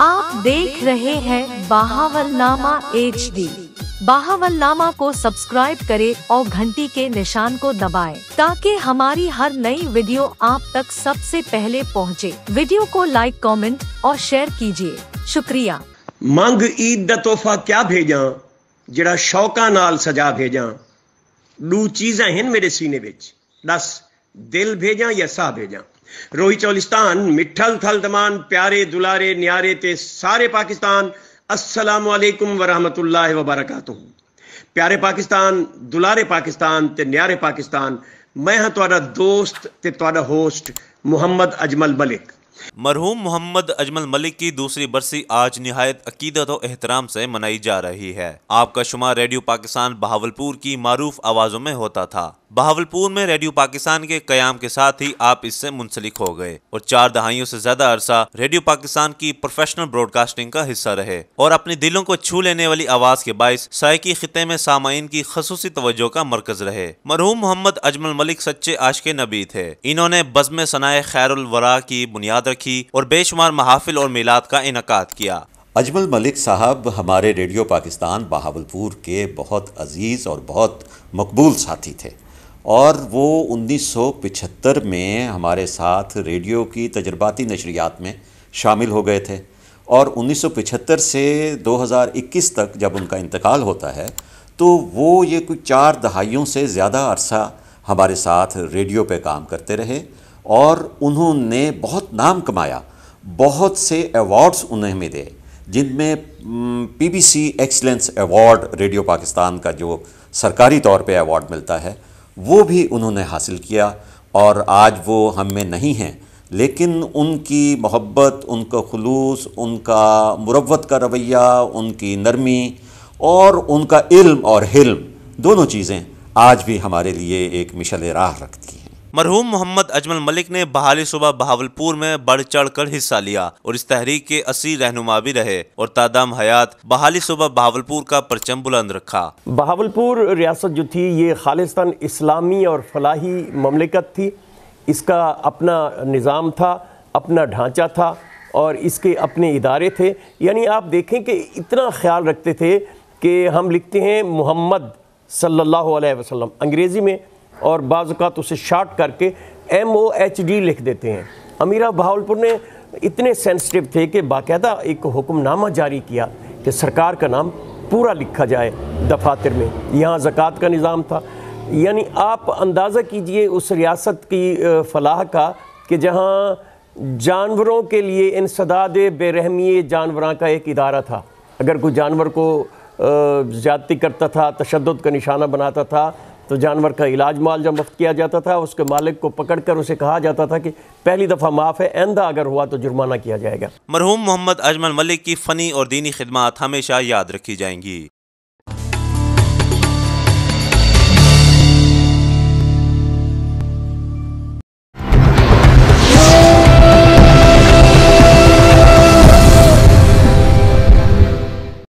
आप देख रहे हैं नामा एच डी नामा को सब्सक्राइब करें और घंटी के निशान को दबाएं ताकि हमारी हर नई वीडियो आप तक सबसे पहले पहुंचे। वीडियो को लाइक कमेंट और शेयर कीजिए शुक्रिया मंग ईद का तोहफा क्या भेजा जरा शौका नाल सजा भेजा दू चीजा ਹਨ मेरे सीने बेच दस दिल भेजा या सा भेजा रोही चौलिस्तान मिठल थल दमान प्यारे दुलारे न्यारे ते सारे पाकिस्तान अस्सलाम वालेकुम व रहमतुल्लाहि व प्यारे पाकिस्तान दुलारे पाकिस्तान ते न्यारे पाकिस्तान मैं हां ਤੁਹਾਡਾ दोस्त ते ਤੁਹਾਡਾ होस्ट मुहम्मद अजमल मलिक मरहूम मोहम्मद अजमल मलिक की दूसरी बरसी आज निहायत अकीदत और एहतराम से मनाई जा रही है आपका शुमार रेडियो पाकिस्तान बहावलपुर की मारूफ आवाज़ों में होता था बहावलपुर में रेडियो पाकिस्तान के क्याम के साथ ही आप इससे मुंसलिक हो गए और चार दहाइयों से ज्यादा अरसा रेडियो पाकिस्तान की प्रोफेशनल ब्रॉडकास्टिंग का हिस्सा रहे और अपने दिलों को छू लेने वाली आवाज के बायस सायकी खिते में सामाइन की खसूसी तवज्जो का मरकज रहे मरहूम मोहम्मद अजमल मलिक सच्चे आश के नबी थे इन्होंने बजम सनाए खैरवरा की बुनियाद रखी और बेशुमार महाफिल और मिलाद का इनका किया अजमल मलिक साहब हमारे रेडियो पाकिस्तान बहावलपुर के बहुत अजीज़ और बहुत मकबूल साथी थे और वो 1975 में हमारे साथ रेडियो की तजर्बाती नशरियात में शामिल हो गए थे और 1975 से 2021 तक जब उनका इंतकाल होता है तो वो ये कुछ चार दहाइयों से ज़्यादा अरसा हमारे साथ रेडियो पे काम करते रहे और उन्होंने बहुत नाम कमाया बहुत से अवार्ड्स उन्हें मिले जिनमें PBC excellence award radio Pakistan का जो सरकारी तौर पे अवार्ड मिलता है वो भी उन्होंने हासिल किया और आज वो हम में नहीं हैं लेकिन उनकी मोहब्बत उनका खलूस उनका मुरवत का रवैया उनकी नरमी और उनका इल्म और हिल्म दोनों चीज़ें आज भी हमारे लिए एक मिशल राह रखती हैं मरहूम मोहम्मद अजमल मलिक ने बहाली सुबह बहावलपुर में बढ़ चढ़ कर हिस्सा लिया और इस तहरीक के असी रहनुमा भी रहे और तादाम हयात बहाली सुबह बहावलपुर का परचम बुलंद रखा बहावलपुर रियासत जो थी ये खालिस्तान इस्लामी और फलाही ममलिकत थी इसका अपना निज़ाम था अपना ढांचा था और इसके अपने इदारे थे यानी आप देखें कि इतना ख्याल रखते थे कि हम लिखते हैं मोहम्मद सल्लल्लाहु अलैहि वसल्लम अंग्रेज़ी में और बाज़ात उसे शार्ट करके एम ओ एच डी लिख देते हैं अमीरा बहावलपुर ने इतने सेंसिटिव थे कि बाकायदा एक हुक्मनामा जारी किया कि सरकार का नाम पूरा लिखा जाए दफातर में यहाँ ज़क़़त का निज़ाम था यानी आप अंदाज़ा कीजिए उस रियासत की फलाह का कि जहाँ जानवरों के लिए इंसदाद बेरहमी जानवर का एक इदारा था अगर कोई जानवर को ज़्यादती करता था तशद का निशाना बनाता था तो जानवर का इलाज मुआवजा मुफ्त किया जाता था उसके मालिक को पकड़ कर उसे कहा जाता था कि पहली दफ़ा माफ़ है आंदा अगर हुआ तो जुर्माना किया जाएगा मरहूम मोहम्मद अजमल मलिक की फ़नी और दीनी खदमात हमेशा याद रखी जाएंगी